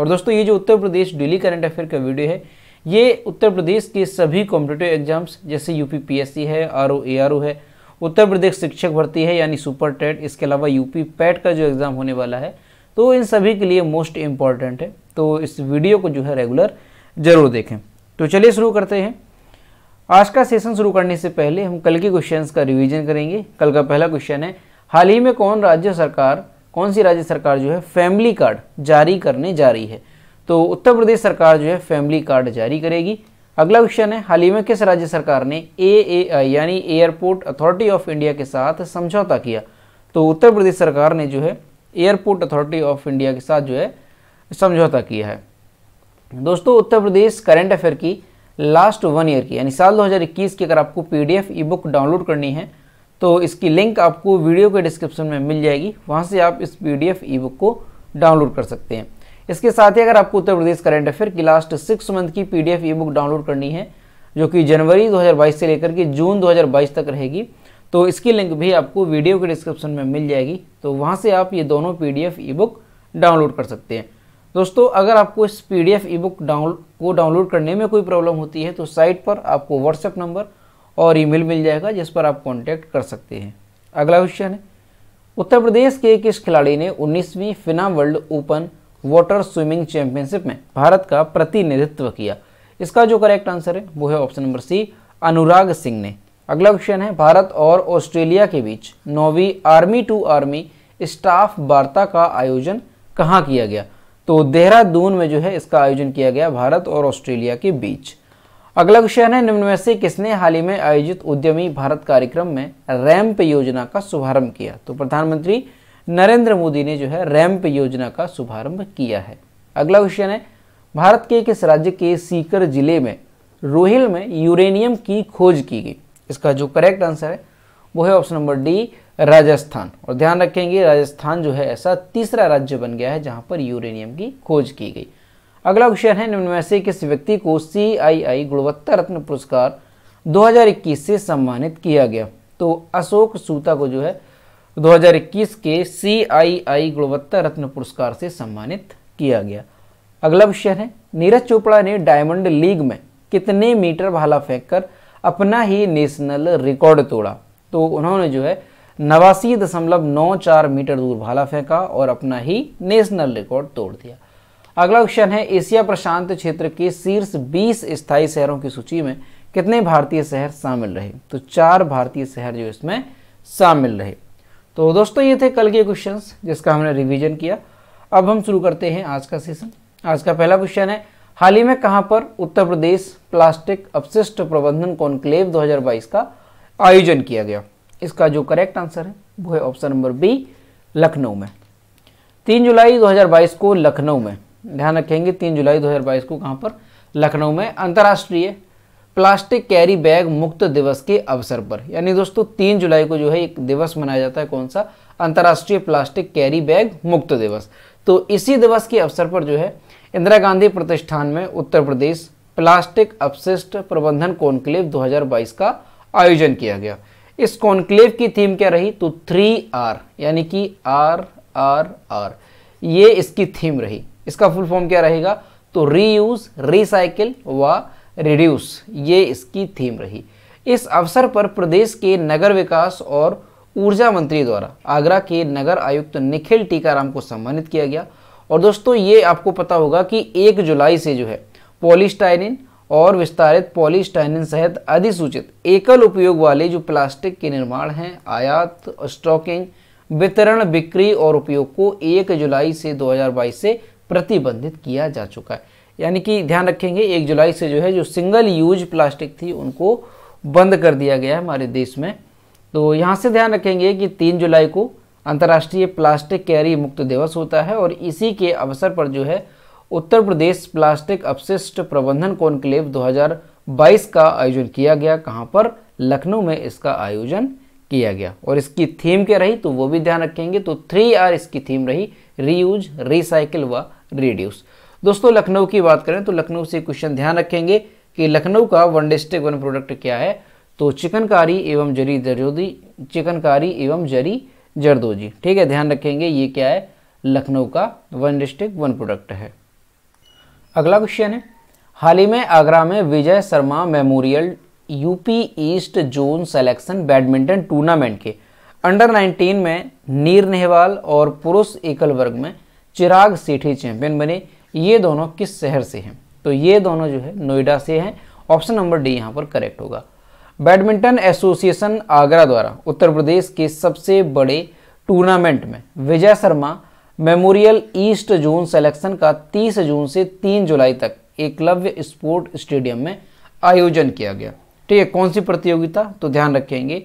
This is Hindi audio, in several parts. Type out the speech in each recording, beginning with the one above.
और दोस्तों ये जो Uttar Pradesh daily current affair का वीडियो है ये उत्तर प्रदेश के सभी कॉम्पिटेटिव एग्जाम्स जैसे यूपी पीएससी है आर ओ है उत्तर प्रदेश शिक्षक भर्ती है यानी सुपर टेट इसके अलावा यूपी पैट का जो एग्ज़ाम होने वाला है तो इन सभी के लिए मोस्ट इम्पॉर्टेंट है तो इस वीडियो को जो है रेगुलर ज़रूर देखें तो चलिए शुरू करते हैं आज का सेशन शुरू करने से पहले हम कल के क्वेश्चंस का रिवीजन करेंगे कल का पहला क्वेश्चन है हाल ही में कौन राज्य सरकार कौन सी राज्य सरकार जो है फैमिली कार्ड जारी करने जा रही है तो उत्तर प्रदेश सरकार जो है फैमिली कार्ड जारी करेगी अगला क्वेश्चन है हाल ही में किस राज्य सरकार ने ए यानी एयरपोर्ट अथॉरिटी ऑफ इंडिया के साथ समझौता किया तो उत्तर प्रदेश सरकार ने जो है एयरपोर्ट अथॉरिटी ऑफ इंडिया के साथ जो है समझौता किया है दोस्तों उत्तर प्रदेश करंट अफेयर की लास्ट वन ईयर की यानी साल 2021 की अगर आपको पीडीएफ ईबुक डाउनलोड करनी है तो इसकी लिंक आपको वीडियो के डिस्क्रिप्शन में मिल जाएगी वहाँ से आप इस पी डी को डाउनलोड कर सकते हैं इसके साथ ही अगर आपको उत्तर प्रदेश करेंट अफेयर की लास्ट सिक्स मंथ की पी डी बुक डाउनलोड करनी है जो कि जनवरी 2022 से लेकर के जून 2022 तक रहेगी तो इसकी लिंक भी आपको वीडियो के डिस्क्रिप्शन में मिल जाएगी तो वहाँ से आप ये दोनों पी डी बुक डाउनलोड कर सकते हैं दोस्तों अगर आपको इस पी डी बुक डाउन को डाउनलोड करने में कोई प्रॉब्लम होती है तो साइट पर आपको व्हाट्सएप नंबर और ईमेल मिल जाएगा जिस पर आप कांटेक्ट कर सकते हैं अगला क्वेश्चन है उत्तर प्रदेश के किस खिलाड़ी ने 19वीं FINA World Open Water Swimming Championship में भारत का प्रतिनिधित्व किया इसका जो करेक्ट आंसर है वो है option number C Anurag Singh ने अगला क्वेश्चन है भारत और ऑस्ट्रेलिया के बीच नौवीं आर्मी टू आर्मी स्टाफ वार्ता का आयोजन कहाँ किया गया तो देहरादून में जो है इसका आयोजन किया गया भारत और ऑस्ट्रेलिया के बीच अगला क्वेश्चन है निम्न में से किसने हाल ही में आयोजित उद्यमी भारत कार्यक्रम में रैम्प योजना का शुभारंभ किया तो प्रधानमंत्री नरेंद्र मोदी ने जो है रैम्प योजना का शुभारंभ किया है अगला क्वेश्चन है भारत के किस राज्य के सीकर जिले में रोहिल में यूरेनियम की खोज की गई इसका जो करेक्ट आंसर है वो है ऑप्शन नंबर डी राजस्थान और ध्यान रखेंगे राजस्थान जो है ऐसा तीसरा राज्य बन गया है जहां पर यूरेनियम की खोज की गई अगला क्वेश्चन है निम्न में से किस व्यक्ति को सीआईआई गुणवत्ता रत्न पुरस्कार 2021 से सम्मानित किया गया तो अशोक सूता को जो है 2021 के सीआईआई गुणवत्ता रत्न पुरस्कार से सम्मानित किया गया अगला क्वेश्चन है नीरज चोपड़ा ने डायमंड लीग में कितने मीटर भाला फेंक कर अपना ही नेशनल रिकॉर्ड तोड़ा तो उन्होंने जो है नवासी दशमलव नौ चार मीटर दूर भाला फेंका और अपना ही नेशनल रिकॉर्ड तोड़ दिया अगला क्वेश्चन है एशिया प्रशांत क्षेत्र के शीर्ष बीस स्थायी शहरों की सूची में कितने भारतीय शहर शामिल रहे तो चार भारतीय शहर जो इसमें शामिल रहे तो दोस्तों ये थे कल के क्वेश्चंस जिसका हमने रिवीजन किया अब हम शुरू करते हैं आज का सेशन आज का पहला क्वेश्चन है हाल ही में कहाँ पर उत्तर प्रदेश प्लास्टिक अपशिष्ट प्रबंधन कॉन्क्लेव 2022 का आयोजन किया गया इसका जो करेक्ट आंसर है वो है ऑप्शन नंबर बी लखनऊ में तीन जुलाई 2022 को लखनऊ में ध्यान रखेंगे तीन जुलाई 2022 को कहाँ पर लखनऊ में अंतर्राष्ट्रीय प्लास्टिक कैरी बैग मुक्त दिवस के अवसर पर यानी दोस्तों तीन जुलाई को जो है एक दिवस मनाया जाता है कौन सा अंतर्राष्ट्रीय प्लास्टिक कैरी बैग मुक्त दिवस तो इसी दिवस के अवसर पर जो है इंदिरा गांधी प्रतिष्ठान में उत्तर प्रदेश प्लास्टिक अपशिष्ट प्रबंधन कॉन्क्लेव 2022 का आयोजन किया गया इस कॉन्क्लेव की थीम क्या रही तो थ्री आर यानी कि आर आर आर ये इसकी थीम रही इसका फुल फॉर्म क्या रहेगा तो रीयूज रिसाइकिल व रिड्यूस ये इसकी थीम रही इस अवसर पर प्रदेश के नगर विकास और ऊर्जा मंत्री द्वारा आगरा के नगर आयुक्त निखिल टीकाराम को सम्मानित किया गया और दोस्तों ये आपको पता होगा कि एक जुलाई से जो है पॉलिस्टाइनिन और विस्तारित पॉलिस्टाइनिन सहित अधिसूचित एकल उपयोग वाले जो प्लास्टिक के निर्माण हैं आयात स्टॉकिंग वितरण बिक्री और उपयोग को एक जुलाई से दो से प्रतिबंधित किया जा चुका है यानी कि ध्यान रखेंगे एक जुलाई से जो है जो सिंगल यूज प्लास्टिक थी उनको बंद कर दिया गया है हमारे देश में तो यहाँ से ध्यान रखेंगे कि तीन जुलाई को अंतर्राष्ट्रीय प्लास्टिक कैरी मुक्त दिवस होता है और इसी के अवसर पर जो है उत्तर प्रदेश प्लास्टिक अपशिष्ट प्रबंधन कॉन्क्लेव 2022 का आयोजन किया गया कहाँ पर लखनऊ में इसका आयोजन किया गया और इसकी थीम क्या रही तो वो भी ध्यान रखेंगे तो थ्री आर इसकी थीम रही रीयूज रिसाइकिल व रिड्यूस दोस्तों लखनऊ की बात करें तो लखनऊ से क्वेश्चन ध्यान रखेंगे कि लखनऊ का वन डिस्ट्रिक्ट वन प्रोडक्ट क्या है तो चिकनकारी एवं जरी जरदोजी चिकनकारी एवं जरी जरदोजी ठीक है ध्यान रखेंगे ये क्या है लखनऊ का वन डिस्ट्रिक्ट वन प्रोडक्ट है अगला क्वेश्चन है हाल ही में आगरा में Vijay Sharma Memorial UP East Zone Selection Badminton Tournament के अंडर 19 में नीर नेहवाल और पुरुष एकल वर्ग में चिराग सेठी चैंपियन बने ये दोनों किस शहर से हैं तो ये दोनों जो है नोएडा से हैं ऑप्शन नंबर डी यहाँ पर करेक्ट होगा बैडमिंटन एसोसिएशन आगरा द्वारा उत्तर प्रदेश के सबसे बड़े टूर्नामेंट में Vijay Sharma Memorial East Zone Selection का 30 जून से 3 जुलाई तक एकलव्य स्पोर्ट स्टेडियम में आयोजन किया गया ठीक है कौन सी प्रतियोगिता तो ध्यान रखेंगे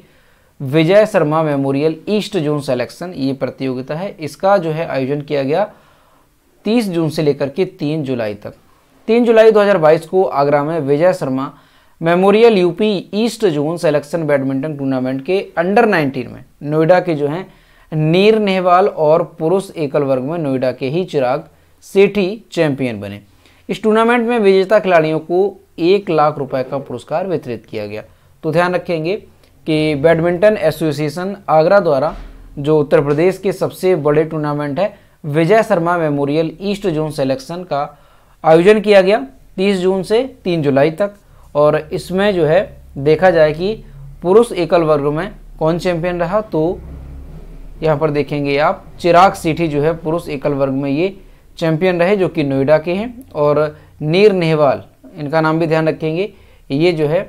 Vijay Sharma Memorial East Zone Selection ये प्रतियोगिता है इसका जो है आयोजन किया गया 30 जून से लेकर के 3 जुलाई तक 3 जुलाई 2022 को आगरा में Vijay Sharma Memorial UP East Zone Selection Badminton Tournament के अंडर 19 में नोएडा के जो हैं नीर नेहवाल और पुरुष एकल वर्ग में नोएडा के ही चिराग सेठी चैंपियन बने इस टूर्नामेंट में विजेता खिलाड़ियों को एक लाख रुपए का पुरस्कार वितरित किया गया तो ध्यान रखेंगे कि बैडमिंटन एसोसिएशन आगरा द्वारा जो उत्तर प्रदेश के सबसे बड़े टूर्नामेंट है Vijay Sharma Memorial East Zone Selection का आयोजन किया गया 30 जून से 3 जुलाई तक और इसमें जो है देखा जाए कि पुरुष एकल वर्ग में कौन चैंपियन रहा तो यहाँ पर देखेंगे आप चिराग सीठी जो है पुरुष एकल वर्ग में ये चैंपियन रहे जो कि नोएडा के हैं और नीर नेहवाल इनका नाम भी ध्यान रखेंगे ये जो है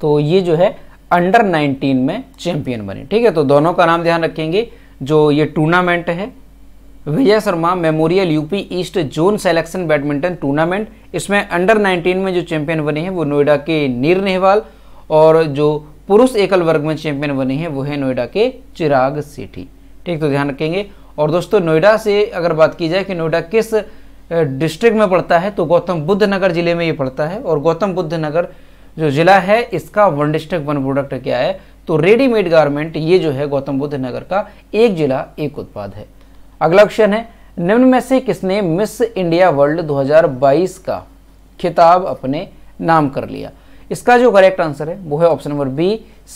तो ये जो है अंडर 19 में चैंपियन बने ठीक है तो दोनों का नाम ध्यान रखेंगे जो ये टूर्नामेंट है Vijay Sharma Memorial UP East Zone Selection Badminton Tournament इसमें अंडर 19 में जो चैंपियन बने हैं वो नोएडा के नीर नेहवाल और जो पुरुष एकल वर्ग में चैंपियन बने हैं वो है नोएडा के चिराग सेठी ठीक तो ध्यान रखेंगे और दोस्तों नोएडा से अगर बात की जाए कि नोएडा किस डिस्ट्रिक्ट में पड़ता है तो गौतम बुद्ध नगर जिले में ये पड़ता है और गौतम बुद्ध नगर जो जिला है इसका वन डिस्ट्रिक्ट वन प्रोडक्ट क्या है तो रेडीमेड गारमेंट ये जो है गौतम बुद्ध नगर का एक जिला एक उत्पाद है अगला क्वेश्चन है निम्न में से किसने मिस इंडिया वर्ल्ड 2022 का खिताब अपने नाम कर लिया इसका जो करेक्ट आंसर है वो है ऑप्शन नंबर बी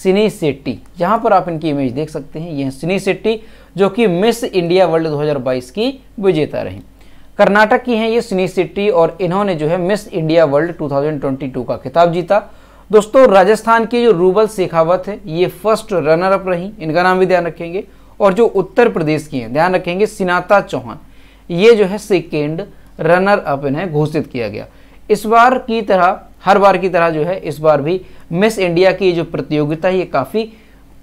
सिनी सेट्टी यहां पर आप इनकी इमेज देख सकते हैं यह सिनी सेट्टी जो कि मिस इंडिया वर्ल्ड 2022 की विजेता रही कर्नाटक की हैं ये सिनी सिटी और इन्होंने जो है मिस इंडिया वर्ल्ड 2022 का खिताब जीता दोस्तों राजस्थान की जो रूबल शेखावत है ये फर्स्ट रनर अप रही इनका नाम भी ध्यान रखेंगे और जो उत्तर प्रदेश की हैं ध्यान रखेंगे सिनाता चौहान ये जो है सेकेंड रनर अप इन्हें घोषित किया गया इस बार की तरह हर बार की तरह जो है इस बार भी मिस इंडिया की जो प्रतियोगिता ये काफ़ी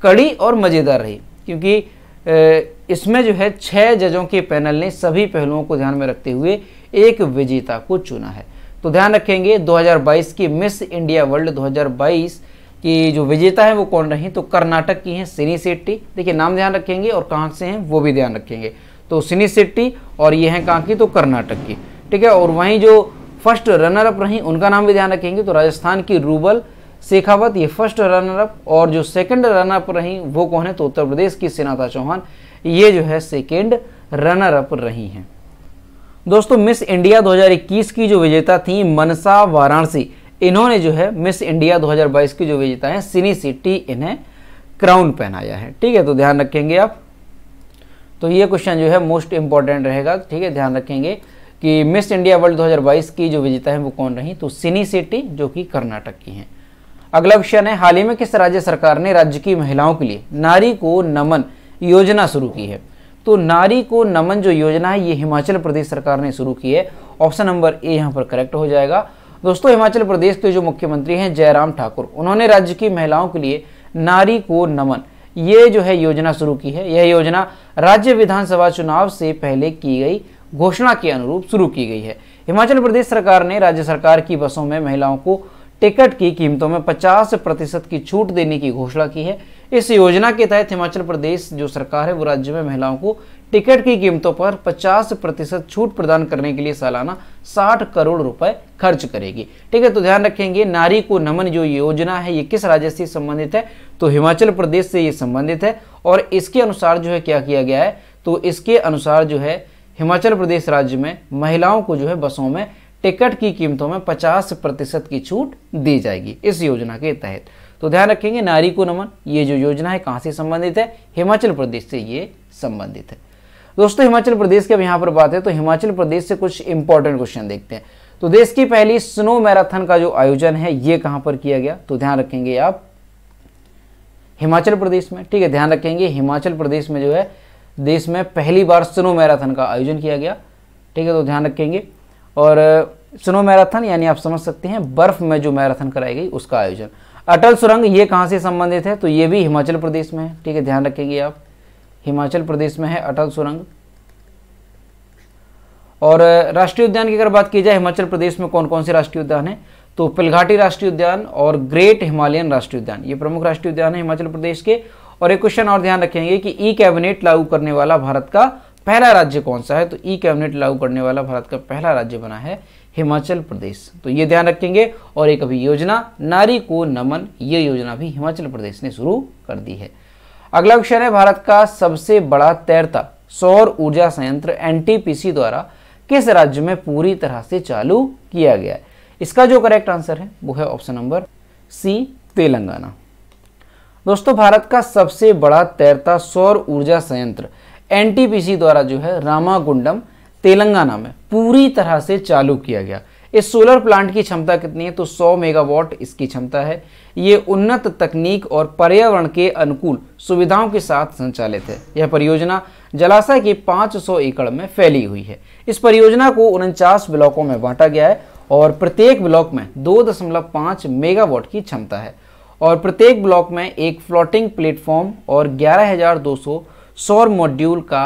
कड़ी और मज़ेदार रही क्योंकि इसमें जो है छः जजों के पैनल ने सभी पहलुओं को ध्यान में रखते हुए एक विजेता को चुना है तो ध्यान रखेंगे 2022 की मिस इंडिया वर्ल्ड 2022 की जो विजेता है वो कौन रही तो कर्नाटक की हैं सिनी सेट्टी देखिए नाम ध्यान रखेंगे और कहाँ से हैं वो भी ध्यान रखेंगे तो सिनी सेट्टी और ये हैं कहाँ की तो कर्नाटक की ठीक है और वहीं जो फर्स्ट रनर अप रहीं उनका नाम भी ध्यान रखेंगे तो राजस्थान की रूबल शेखावत ये फर्स्ट रनरअप और जो सेकंड अप रही वो कौन है तो उत्तर प्रदेश की सिनाता चौहान ये जो है सेकेंड अप रही हैं दोस्तों मिस इंडिया 2021 की जो विजेता थी मनसा वाराणसी इन्होंने जो है मिस इंडिया 2022 की जो विजेता है सिनी सिटी इन्हें क्राउन पहनाया है ठीक है तो ध्यान रखेंगे आप तो ये क्वेश्चन जो है मोस्ट इंपॉर्टेंट रहेगा ठीक है ध्यान रखेंगे कि मिस इंडिया वर्ल्ड 2022 की जो विजेता है वो कौन रही तो सिनी सिटी जो कि कर्नाटक की हैं अगला क्वेश्चन है हाल ही में किस राज्य सरकार ने राज्य की महिलाओं के लिए नारी को नमन योजना शुरू की है तो नारी को नमन जो योजना है ये हिमाचल प्रदेश सरकार ने शुरू की है ऑप्शन नंबर ए यहाँ पर करेक्ट हो जाएगा दोस्तों हिमाचल प्रदेश के जो मुख्यमंत्री हैं जयराम ठाकुर उन्होंने राज्य की महिलाओं के लिए नारी को नमन ये जो है योजना शुरू की है यह योजना राज्य विधानसभा चुनाव से पहले की गई घोषणा के अनुरूप शुरू की गई है हिमाचल प्रदेश सरकार ने राज्य सरकार की बसों में महिलाओं को टिकट की कीमतों में 50 प्रतिशत की छूट देने की घोषणा की है इस योजना के तहत हिमाचल प्रदेश जो सरकार है वो राज्य में महिलाओं को टिकट की कीमतों पर 50 प्रतिशत छूट प्रदान करने के लिए सालाना 60 करोड़ रुपए खर्च करेगी ठीक है तो ध्यान रखेंगे नारी को नमन जो योजना है ये किस राज्य से संबंधित है तो हिमाचल प्रदेश से ये संबंधित है और इसके अनुसार जो है क्या किया गया है तो इसके अनुसार जो है हिमाचल प्रदेश राज्य में महिलाओं को जो है बसों में टिकट की कीमतों में 50 प्रतिशत की छूट दी जाएगी इस योजना के तहत तो ध्यान रखेंगे नारी को नमन ये जो योजना है कहाँ से संबंधित है हिमाचल प्रदेश से ये संबंधित है दोस्तों हिमाचल प्रदेश की अब यहाँ पर बात है तो हिमाचल प्रदेश से कुछ इंपॉर्टेंट क्वेश्चन देखते हैं तो देश की पहली स्नो मैराथन का जो आयोजन है ये कहां पर किया गया तो ध्यान रखेंगे आप हिमाचल प्रदेश में ठीक है ध्यान रखेंगे हिमाचल प्रदेश में जो है देश में पहली बार स्नो मैराथन का आयोजन किया गया ठीक है तो ध्यान रखेंगे और स्नो मैराथन यानी आप समझ सकते हैं बर्फ में जो मैराथन कराई गई उसका आयोजन अटल सुरंग ये कहाँ से संबंधित है तो ये भी हिमाचल प्रदेश में है ठीक है ध्यान रखेंगे आप हिमाचल प्रदेश में है अटल सुरंग और राष्ट्रीय उद्यान की अगर बात की जाए हिमाचल प्रदेश में कौन कौन से राष्ट्रीय उद्यान है तो पिलघाटी राष्ट्रीय उद्यान और ग्रेट हिमालयन राष्ट्रीय उद्यान ये प्रमुख राष्ट्रीय उद्यान है हिमाचल प्रदेश के और एक क्वेश्चन और ध्यान रखेंगे कि ई कैबिनेट लागू करने वाला भारत का पहला राज्य कौन सा है तो ई e कैबिनेट लागू करने वाला भारत का पहला राज्य बना है हिमाचल प्रदेश तो ये ध्यान रखेंगे और एक अभी योजना नारी को नमन ये योजना भी हिमाचल प्रदेश ने शुरू कर दी है अगला क्वेश्चन है भारत का सबसे बड़ा तैरता सौर ऊर्जा संयंत्र एनटीपीसी द्वारा किस राज्य में पूरी तरह से चालू किया गया है इसका जो करेक्ट आंसर है वो है ऑप्शन नंबर सी तेलंगाना दोस्तों भारत का सबसे बड़ा तैरता सौर ऊर्जा संयंत्र एनटीपीसी द्वारा जो है रामागुंडम तेलंगाना में पूरी तरह से चालू किया गया इस सोलर प्लांट की क्षमता कितनी है तो 100 मेगावाट इसकी क्षमता है ये उन्नत तकनीक और पर्यावरण के अनुकूल सुविधाओं के साथ संचालित है यह परियोजना जलाशय के 500 एकड़ में फैली हुई है इस परियोजना को उनचास ब्लॉकों में बांटा गया है और प्रत्येक ब्लॉक में 2.5 मेगावाट की क्षमता है और प्रत्येक ब्लॉक में एक फ्लोटिंग प्लेटफॉर्म और ग्यारह सौर मॉड्यूल का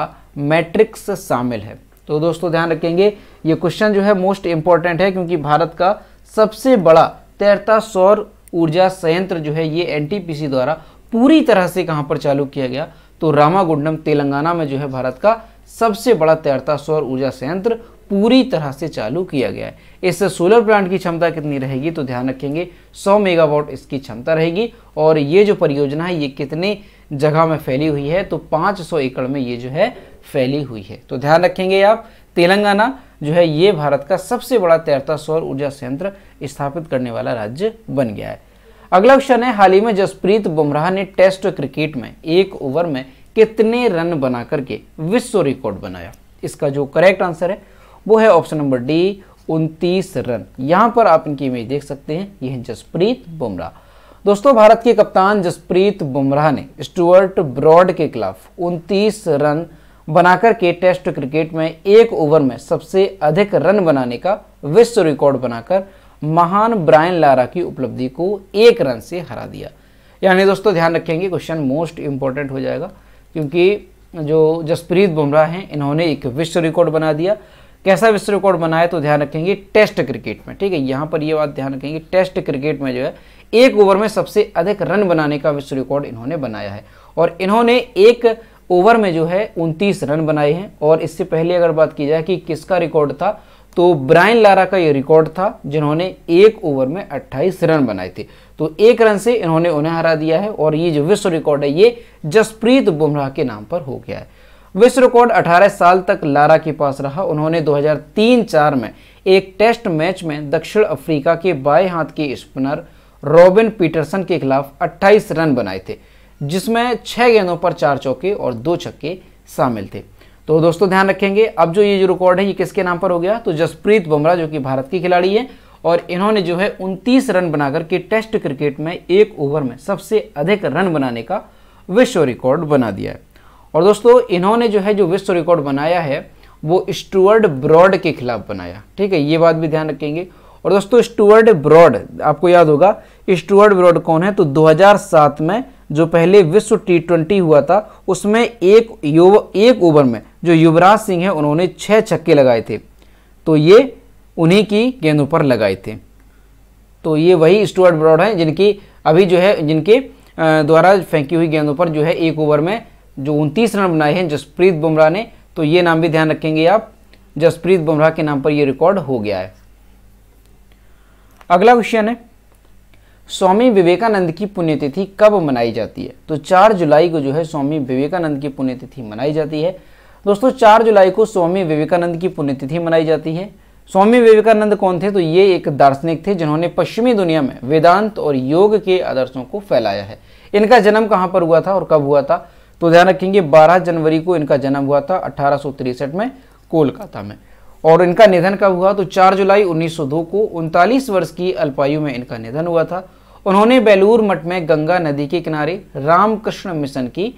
मैट्रिक्स शामिल है तो दोस्तों ध्यान रखेंगे ये क्वेश्चन जो है मोस्ट इंपॉर्टेंट है क्योंकि भारत का सबसे बड़ा तैरता सौर ऊर्जा संयंत्र जो है ये एनटीपीसी द्वारा पूरी तरह से कहाँ पर चालू किया गया तो रामागुंडम तेलंगाना में जो है भारत का सबसे बड़ा तैरता सौर ऊर्जा संयंत्र पूरी तरह से चालू किया गया है इस सोलर प्लांट की क्षमता कितनी रहेगी तो ध्यान रखेंगे 100 मेगावाट इसकी क्षमता रहेगी और ये जो परियोजना है ये कितने जगह में फैली हुई है तो 500 एकड़ में ये जो है फैली हुई है तो ध्यान रखेंगे आप तेलंगाना जो है ये भारत का सबसे बड़ा तैरता सौर ऊर्जा संयंत्र स्थापित करने वाला राज्य बन गया है अगला क्वेश्चन है हाल ही में जसप्रीत बुमराह ने टेस्ट क्रिकेट में एक ओवर में कितने रन बना करके विश्व रिकॉर्ड बनाया इसका जो करेक्ट आंसर है वो है ऑप्शन नंबर डी उनतीस रन यहां पर आप इनकी इमेज देख सकते हैं यह है जसप्रीत बुमराह दोस्तों भारत के कप्तान जसप्रीत बुमराह ने स्टुअर्ट ब्रॉड के खिलाफ 29 रन बनाकर के टेस्ट क्रिकेट में एक ओवर में सबसे अधिक रन बनाने का विश्व रिकॉर्ड बनाकर महान ब्रायन लारा की उपलब्धि को एक रन से हरा दिया यानी दोस्तों ध्यान रखेंगे क्वेश्चन मोस्ट इंपॉर्टेंट हो जाएगा क्योंकि जो जसप्रीत बुमराह हैं इन्होंने एक विश्व रिकॉर्ड बना दिया कैसा विश्व रिकॉर्ड बनाया तो ध्यान रखेंगे टेस्ट क्रिकेट में ठीक है यहाँ पर ये बात ध्यान रखेंगे टेस्ट क्रिकेट में जो है एक ओवर में सबसे अधिक रन बनाने का विश्व रिकॉर्ड इन्होंने बनाया है और इन्होंने एक ओवर में जो है उनतीस रन बनाए हैं और इससे पहले अगर बात की जाए कि किसका रिकॉर्ड था तो ब्रायन लारा का ये रिकॉर्ड था जिन्होंने एक ओवर में 28 रन बनाए थे तो एक रन से इन्होंने उन्हें हरा दिया है और ये जो विश्व रिकॉर्ड है ये जसप्रीत बुमराह के नाम पर हो गया है विश्व रिकॉर्ड 18 साल तक लारा के पास रहा उन्होंने 2003-4 में एक टेस्ट मैच में दक्षिण अफ्रीका के बाएं हाथ के स्पिनर रॉबिन पीटरसन के खिलाफ 28 रन बनाए थे जिसमें छह गेंदों पर चार चौके और दो छक्के शामिल थे तो दोस्तों ध्यान रखेंगे अब जो ये जो रिकॉर्ड है ये किसके नाम पर हो गया तो जसप्रीत बुमराह जो कि भारत की खिलाड़ी है और इन्होंने जो है उनतीस रन बनाकर के टेस्ट क्रिकेट में एक ओवर में सबसे अधिक रन बनाने का विश्व रिकॉर्ड बना दिया है और दोस्तों इन्होंने जो है जो विश्व रिकॉर्ड बनाया है वो स्टुअर्ड ब्रॉड के खिलाफ बनाया ठीक है ये बात भी ध्यान रखेंगे और दोस्तों स्टुअर्ड ब्रॉड आपको याद होगा स्टुअर्ड ब्रॉड कौन है तो 2007 में जो पहले विश्व टी ट्वेंटी हुआ था उसमें एक एक ओवर में जो युवराज सिंह है उन्होंने छः छक्के लगाए थे तो ये उन्हीं की गेंदों पर लगाए थे तो ये वही स्टूअर्ट ब्रॉड हैं जिनकी अभी जो है जिनके द्वारा फेंकी हुई गेंदों पर जो है एक ओवर में जो उनतीस रन बनाए हैं जसप्रीत बुमराह ने तो ये नाम भी ध्यान रखेंगे आप जसप्रीत बुमराह के नाम पर ये रिकॉर्ड हो गया है अगला क्वेश्चन है स्वामी विवेकानंद की पुण्यतिथि कब मनाई जाती है तो 4 जुलाई को जो है स्वामी विवेकानंद की पुण्यतिथि मनाई जाती है दोस्तों 4 जुलाई को स्वामी विवेकानंद की पुण्यतिथि मनाई जाती है स्वामी विवेकानंद कौन थे तो ये एक दार्शनिक थे जिन्होंने पश्चिमी दुनिया में वेदांत और योग के आदर्शों को फैलाया है इनका जन्म कहाँ पर हुआ था और कब हुआ था तो ध्यान रखेंगे 12 जनवरी को इनका जन्म हुआ था अठारह में कोलकाता में और इनका निधन कब हुआ तो 4 जुलाई 1902 को उनतालीस वर्ष की अल्पायु में इनका निधन हुआ था उन्होंने बेलूर मठ में गंगा नदी के किनारे रामकृष्ण मिशन की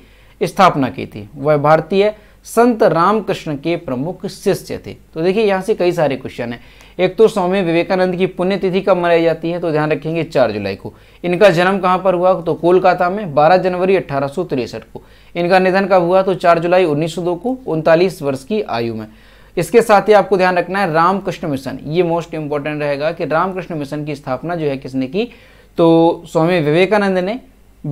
स्थापना की थी वह भारतीय संत रामकृष्ण के प्रमुख शिष्य थे तो देखिए यहाँ से कई सारे क्वेश्चन हैं एक तो स्वामी विवेकानंद की पुण्यतिथि कब मनाई जाती है तो ध्यान रखेंगे चार जुलाई को इनका जन्म कहाँ पर हुआ तो कोलकाता में बारह जनवरी अठारह को इनका निधन कब हुआ तो चार जुलाई उन्नीस को उनतालीस वर्ष की आयु में इसके साथ ही आपको ध्यान रखना है रामकृष्ण मिशन ये मोस्ट इंपॉर्टेंट रहेगा कि रामकृष्ण मिशन की स्थापना जो है किसने की तो स्वामी विवेकानंद ने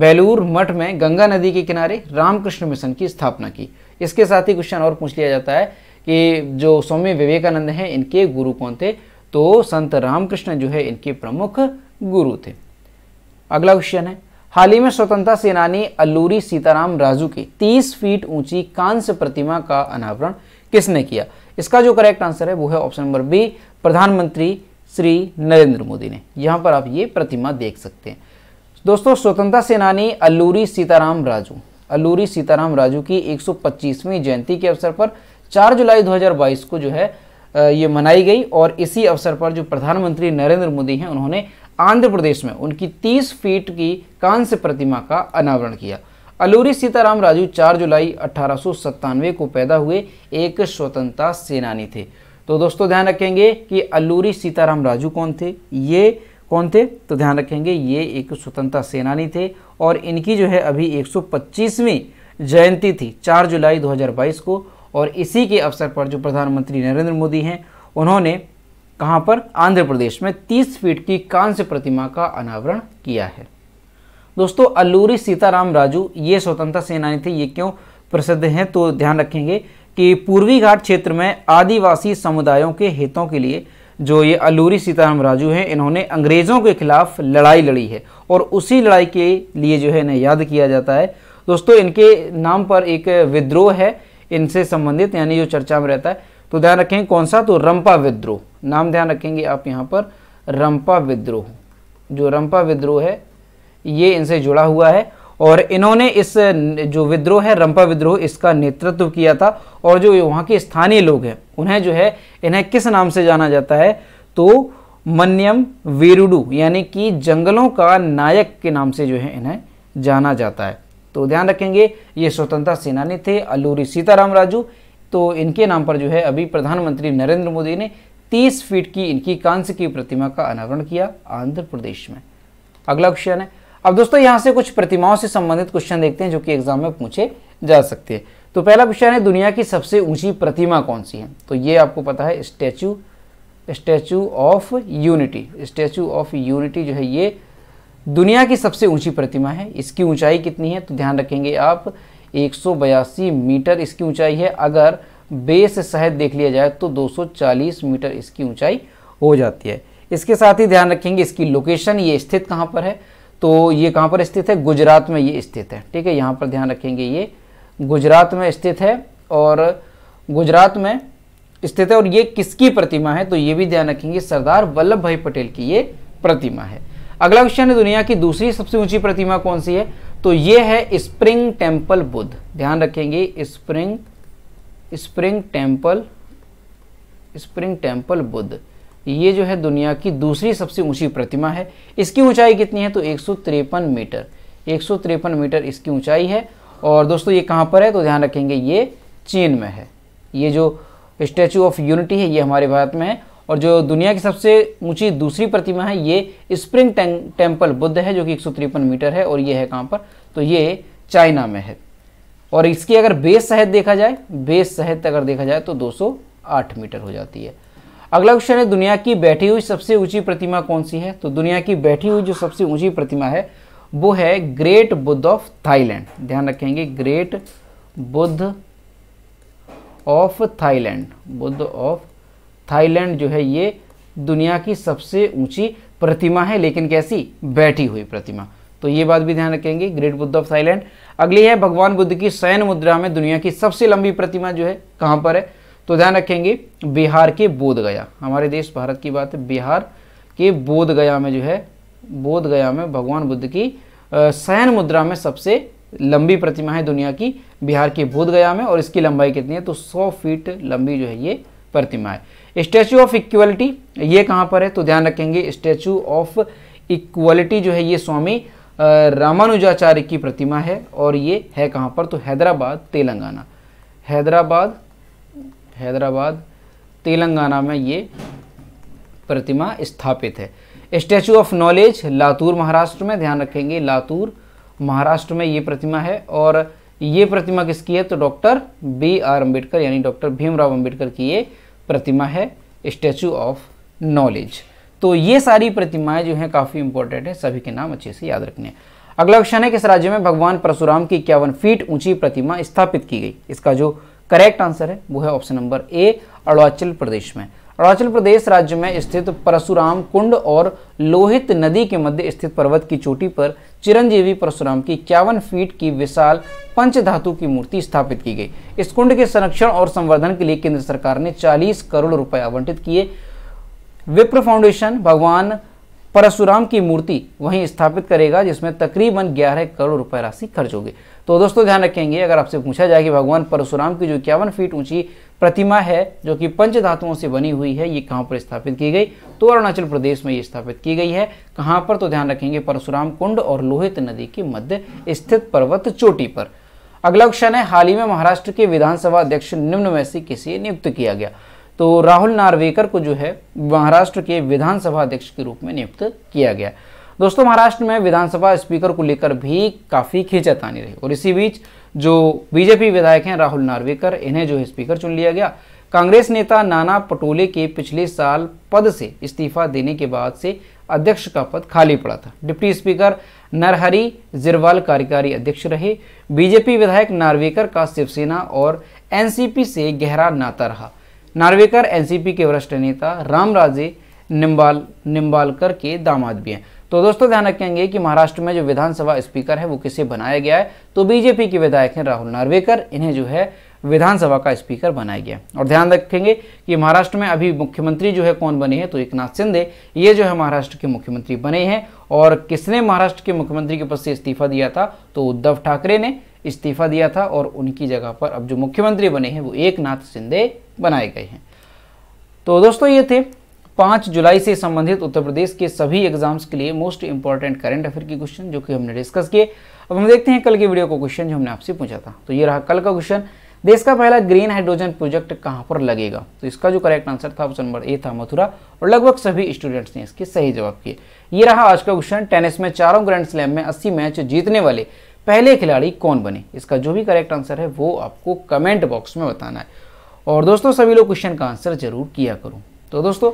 बेलूर मठ में गंगा नदी के किनारे रामकृष्ण मिशन की स्थापना की इसके साथ ही क्वेश्चन और पूछ लिया जाता है कि जो स्वामी विवेकानंद हैं इनके गुरु कौन थे तो संत रामकृष्ण जो है इनके प्रमुख गुरु थे अगला क्वेश्चन है हाल ही में स्वतंत्रता सेनानी अल्लूरी सीताराम राजू की 30 फीट ऊंची कांस्य प्रतिमा का अनावरण किसने किया इसका जो करेक्ट आंसर है वो है ऑप्शन नंबर बी प्रधानमंत्री श्री नरेंद्र मोदी ने यहाँ पर आप ये प्रतिमा देख सकते हैं दोस्तों स्वतंत्रता सेनानी अल्लूरी सीताराम राजू अल्लूरी सीताराम राजू की 125वीं जयंती के अवसर पर 4 जुलाई 2022 को जो है ये मनाई गई और इसी अवसर पर जो प्रधानमंत्री नरेंद्र मोदी हैं उन्होंने आंध्र प्रदेश में उनकी 30 फीट की कांस्य प्रतिमा का अनावरण किया अलूरी सीताराम राजू 4 जुलाई अठारह को पैदा हुए एक स्वतंत्रता सेनानी थे तो दोस्तों ध्यान रखेंगे कि अलूरी सीताराम राजू कौन थे ये कौन थे तो ध्यान रखेंगे ये एक स्वतंत्रता सेनानी थे और इनकी जो है अभी 125वीं जयंती थी 4 जुलाई 2022 को और इसी के अवसर पर जो प्रधानमंत्री नरेंद्र मोदी हैं उन्होंने कहाँ पर आंध्र प्रदेश में 30 फीट की कांस्य प्रतिमा का अनावरण किया है दोस्तों अल्लूरी सीताराम राजू ये स्वतंत्रता सेनानी थे ये क्यों प्रसिद्ध हैं तो ध्यान रखेंगे कि पूर्वी घाट क्षेत्र में आदिवासी समुदायों के हितों के लिए जो ये अल्लूरी सीताराम राजू हैं इन्होंने अंग्रेज़ों के खिलाफ लड़ाई लड़ी है और उसी लड़ाई के लिए जो है इन्हें याद किया जाता है दोस्तों इनके नाम पर एक विद्रोह है इनसे संबंधित यानी जो चर्चा में रहता है तो ध्यान रखेंगे कौन सा तो रंपा विद्रोह नाम ध्यान रखेंगे आप यहाँ पर रंपा विद्रोह जो रंपा विद्रोह है ये इनसे जुड़ा हुआ है और इन्होंने इस जो विद्रोह है रंपा विद्रोह इसका नेतृत्व किया था और जो वहाँ के स्थानीय लोग हैं उन्हें जो है इन्हें किस नाम से जाना जाता है तो मन्यम वेरुडू यानी कि जंगलों का नायक के नाम से जो है इन्हें जाना जाता है तो ध्यान रखेंगे ये स्वतंत्रता सेनानी थे अल्लूरी सीताराम राजू तो इनके नाम पर जो है अभी प्रधानमंत्री नरेंद्र मोदी ने 30 फीट की इनकी कांस्य की प्रतिमा का अनावरण किया आंध्र प्रदेश में अगला क्वेश्चन है अब दोस्तों यहाँ से कुछ प्रतिमाओं से संबंधित क्वेश्चन देखते हैं जो कि एग्जाम में पूछे जा सकते हैं तो पहला क्वेश्चन है दुनिया की सबसे ऊंची प्रतिमा कौन सी है तो ये आपको पता है statue Statue of Unity Statue of Unity जो है ये दुनिया की सबसे ऊंची प्रतिमा है इसकी ऊंचाई कितनी है तो ध्यान रखेंगे आप एक मीटर इसकी ऊंचाई है अगर बेस शहद देख लिया जाए तो 240 मीटर इसकी ऊंचाई हो जाती है इसके साथ ही ध्यान रखेंगे इसकी लोकेशन ये स्थित कहाँ पर है तो ये कहाँ पर स्थित है गुजरात में ये स्थित है ठीक है यहाँ पर ध्यान रखेंगे ये गुजरात में स्थित है और गुजरात में स्थित है और ये किसकी प्रतिमा है तो ये भी ध्यान रखेंगे सरदार वल्लभ भाई पटेल की ये प्रतिमा है अगला क्वेश्चन है दुनिया की दूसरी सबसे ऊंची प्रतिमा कौन सी है तो ये है स्प्रिंग टेम्पल बुद्ध ध्यान रखेंगे Spring Spring Temple Spring Temple Buddha ये जो है दुनिया की दूसरी सबसे ऊंची प्रतिमा है इसकी ऊंचाई कितनी है तो एक मीटर एक मीटर इसकी ऊंचाई है और दोस्तों ये कहाँ पर है तो ध्यान रखेंगे ये चीन में है ये जो स्टैचू ऑफ यूनिटी है ये हमारे भारत में है और जो दुनिया की सबसे ऊंची दूसरी प्रतिमा है ये स्प्रिंग टेम्पल बुद्ध है जो कि एक मीटर है और ये है कहाँ पर तो ये चाइना में है और इसकी अगर बेस शहद देखा जाए बेस सहित अगर देखा जाए तो 208 मीटर हो जाती है अगला क्वेश्चन है दुनिया की बैठी हुई सबसे ऊंची प्रतिमा कौन सी है तो दुनिया की बैठी हुई जो सबसे ऊंची प्रतिमा है वो है ग्रेट बुद्ध ऑफ थाईलैंड ध्यान रखेंगे Great Buddha of Thailand Buddha of Thailand जो है ये दुनिया की सबसे ऊंची प्रतिमा है लेकिन कैसी बैठी हुई प्रतिमा तो ये बात भी ध्यान रखेंगे ग्रेट बुद्ध ऑफ थाईलैंड अगली है भगवान बुद्ध की शयन मुद्रा में दुनिया की सबसे लंबी प्रतिमा जो है कहां पर है तो ध्यान रखेंगे बिहार के बोध गया हमारे देश भारत की बात है बिहार के बोध गया में जो है बोध गया में भगवान बुद्ध की शयन मुद्रा में सबसे लंबी प्रतिमा है दुनिया की बिहार के बोध गया में और इसकी लंबाई कितनी है तो 100 फीट लंबी जो है ये प्रतिमा है स्टैचू ऑफ इक्वलिटी ये कहाँ पर है तो ध्यान रखेंगे स्टैचू ऑफ इक्वलिटी जो है ये स्वामी रामानुजाचार्य की प्रतिमा है और ये है कहाँ पर तो हैदराबाद तेलंगाना हैदराबाद हैदराबाद तेलंगाना में ये प्रतिमा स्थापित है Statue of Knowledge Latur Maharashtra में ध्यान रखेंगे लातूर महाराष्ट्र में ये प्रतिमा है और ये प्रतिमा किसकी है तो डॉक्टर बी आर अम्बेडकर यानी डॉक्टर भीमराव अम्बेडकर की ये प्रतिमा है स्टैचू ऑफ नॉलेज तो ये सारी प्रतिमाएं जो हैं काफ़ी इंपॉर्टेंट है सभी के नाम अच्छे से याद रखने अगला क्वेश्चन है किस राज्य में भगवान परशुराम की इक्यावन फीट ऊंची प्रतिमा स्थापित की गई इसका जो करेक्ट आंसर है वो है option number A Arunachal Pradesh में अरुणाचल प्रदेश राज्य में स्थित परशुराम कुंड और लोहित नदी के मध्य स्थित पर्वत की चोटी पर चिरंजीवी परशुराम की इक्यावन फीट की विशाल पंच धातु की मूर्ति स्थापित की गई इस कुंड के संरक्षण और संवर्धन के लिए केंद्र सरकार ने 40 करोड़ रुपए आवंटित किए विप्र फाउंडेशन भगवान परशुराम की मूर्ति वहीं स्थापित करेगा जिसमें तकरीबन ग्यारह करोड़ रुपए राशि खर्च होगी तो दोस्तों ध्यान रखेंगे अगर आपसे पूछा जाए कि भगवान परशुराम की जो इक्यावन फीट ऊंची प्रतिमा है जो कि पंच धातुओं से बनी हुई है ये कहाँ पर स्थापित की गई तो अरुणाचल प्रदेश में ये स्थापित की गई है कहाँ पर तो ध्यान रखेंगे परशुराम कुंड और लोहित नदी के मध्य स्थित पर्वत चोटी पर अगला क्वेश्चन है हाल ही में महाराष्ट्र के विधानसभा अध्यक्ष निम्न में से किसी नियुक्त किया गया तो राहुल नार्वेकर को जो है महाराष्ट्र के विधानसभा अध्यक्ष के रूप में नियुक्त किया गया दोस्तों महाराष्ट्र में विधानसभा स्पीकर को लेकर भी काफ़ी खींचतानी रही और इसी बीच जो बीजेपी विधायक हैं राहुल नार्वेकर इन्हें जो है स्पीकर चुन लिया गया कांग्रेस नेता नाना पटोले के पिछले साल पद से इस्तीफा देने के बाद से अध्यक्ष का पद खाली पड़ा था डिप्टी स्पीकर नरहरी जिरवाल कार्यकारी अध्यक्ष रहे बीजेपी विधायक नार्वेकर का शिवसेना और एनसीपी से गहरा नाता रहा नार्वेकर एनसीपी के वरिष्ठ नेता रामराजे निम्बाल निम्बालकर के दामाद भी हैं तो दोस्तों ध्यान रखेंगे कि महाराष्ट्र में जो विधानसभा स्पीकर है वो किसे बनाया गया है तो बीजेपी के विधायक हैं राहुल नार्वेकर इन्हें जो है विधानसभा का स्पीकर बनाया गया और ध्यान रखेंगे कि महाराष्ट्र में अभी मुख्यमंत्री जो है कौन बने हैं तो एक नाथ शिंदे ये जो है महाराष्ट्र के मुख्यमंत्री बने हैं और किसने महाराष्ट्र के मुख्यमंत्री के पद से इस्तीफा दिया था तो उद्धव ठाकरे ने इस्तीफा दिया था और उनकी जगह पर अब जो मुख्यमंत्री बने हैं वो एक नाथ शिंदे बनाए गए हैं तो दोस्तों ये थे पाँच जुलाई से संबंधित उत्तर प्रदेश के सभी एग्जाम्स के लिए मोस्ट इंपॉर्टेंट करंट अफेयर के क्वेश्चन जो कि हमने डिस्कस किए अब हम देखते हैं कल के वीडियो का क्वेश्चन जो हमने आपसे पूछा था तो ये रहा कल का क्वेश्चन देश का पहला ग्रीन हाइड्रोजन प्रोजेक्ट कहाँ पर लगेगा तो इसका जो करेक्ट आंसर था ऑप्शन नंबर ए था मथुरा और लगभग सभी स्टूडेंट्स ने इसके सही जवाब किए ये रहा आज का क्वेश्चन टेनिस में चारों ग्रैंड स्लैम में अस्सी मैच जीतने वाले पहले खिलाड़ी कौन बने इसका जो भी करेक्ट आंसर है वो आपको कमेंट बॉक्स में बताना है और दोस्तों सभी लोग क्वेश्चन का आंसर जरूर किया करूँ तो दोस्तों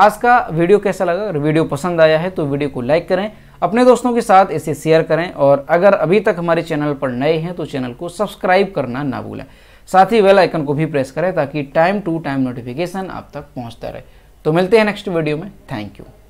आज का वीडियो कैसा लगा अगर वीडियो पसंद आया है तो वीडियो को लाइक करें अपने दोस्तों के साथ इसे शेयर करें और अगर अभी तक हमारे चैनल पर नए हैं तो चैनल को सब्सक्राइब करना ना भूलें साथ ही वेल आइकन को भी प्रेस करें ताकि टाइम टू टाइम नोटिफिकेशन आप तक पहुंचता रहे तो मिलते हैं नेक्स्ट वीडियो में थैंक यू